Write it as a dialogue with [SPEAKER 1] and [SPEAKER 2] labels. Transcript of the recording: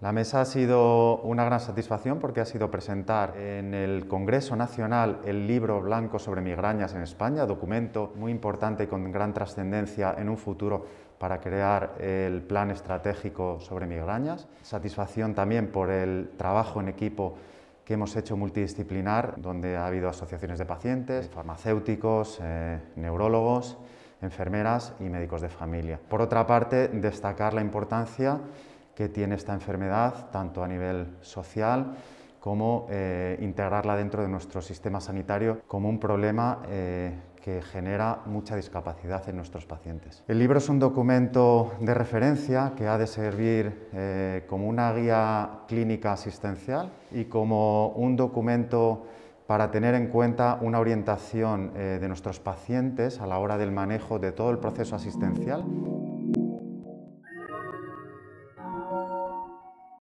[SPEAKER 1] La mesa ha sido una gran satisfacción porque ha sido presentar en el Congreso Nacional el libro blanco sobre migrañas en España, documento muy importante y con gran trascendencia en un futuro para crear el plan estratégico sobre migrañas. Satisfacción también por el trabajo en equipo que hemos hecho multidisciplinar, donde ha habido asociaciones de pacientes, farmacéuticos, eh, neurólogos, enfermeras y médicos de familia. Por otra parte, destacar la importancia que tiene esta enfermedad, tanto a nivel social como eh, integrarla dentro de nuestro sistema sanitario como un problema eh, que genera mucha discapacidad en nuestros pacientes. El libro es un documento de referencia que ha de servir eh, como una guía clínica asistencial y como un documento para tener en cuenta una orientación de nuestros pacientes a la hora del manejo de todo el proceso asistencial.